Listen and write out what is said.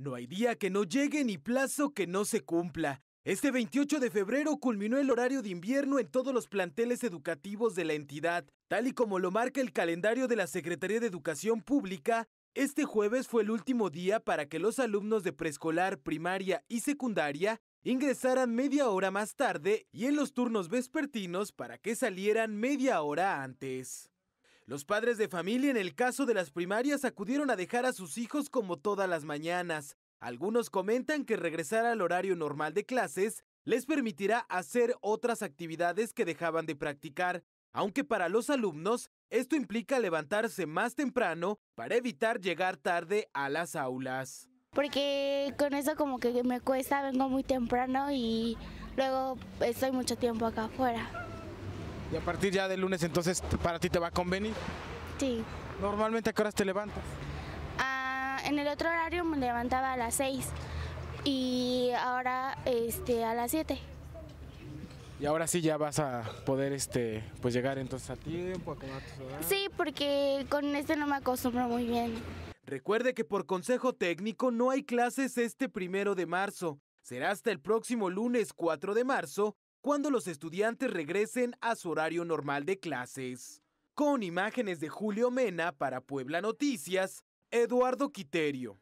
No hay día que no llegue ni plazo que no se cumpla. Este 28 de febrero culminó el horario de invierno en todos los planteles educativos de la entidad. Tal y como lo marca el calendario de la Secretaría de Educación Pública, este jueves fue el último día para que los alumnos de preescolar, primaria y secundaria ingresaran media hora más tarde y en los turnos vespertinos para que salieran media hora antes. Los padres de familia en el caso de las primarias acudieron a dejar a sus hijos como todas las mañanas. Algunos comentan que regresar al horario normal de clases les permitirá hacer otras actividades que dejaban de practicar, aunque para los alumnos esto implica levantarse más temprano para evitar llegar tarde a las aulas. Porque con eso como que me cuesta, vengo muy temprano y luego estoy mucho tiempo acá afuera. Y a partir ya del lunes entonces para ti te va a convenir. Sí. ¿Normalmente a qué horas te levantas? Ah, en el otro horario me levantaba a las 6 y ahora este, a las 7. Y ahora sí ya vas a poder este pues llegar entonces a tiempo, Sí, porque con este no me acostumbro muy bien. Recuerde que por consejo técnico no hay clases este primero de marzo. Será hasta el próximo lunes 4 de marzo cuando los estudiantes regresen a su horario normal de clases. Con imágenes de Julio Mena para Puebla Noticias, Eduardo Quiterio.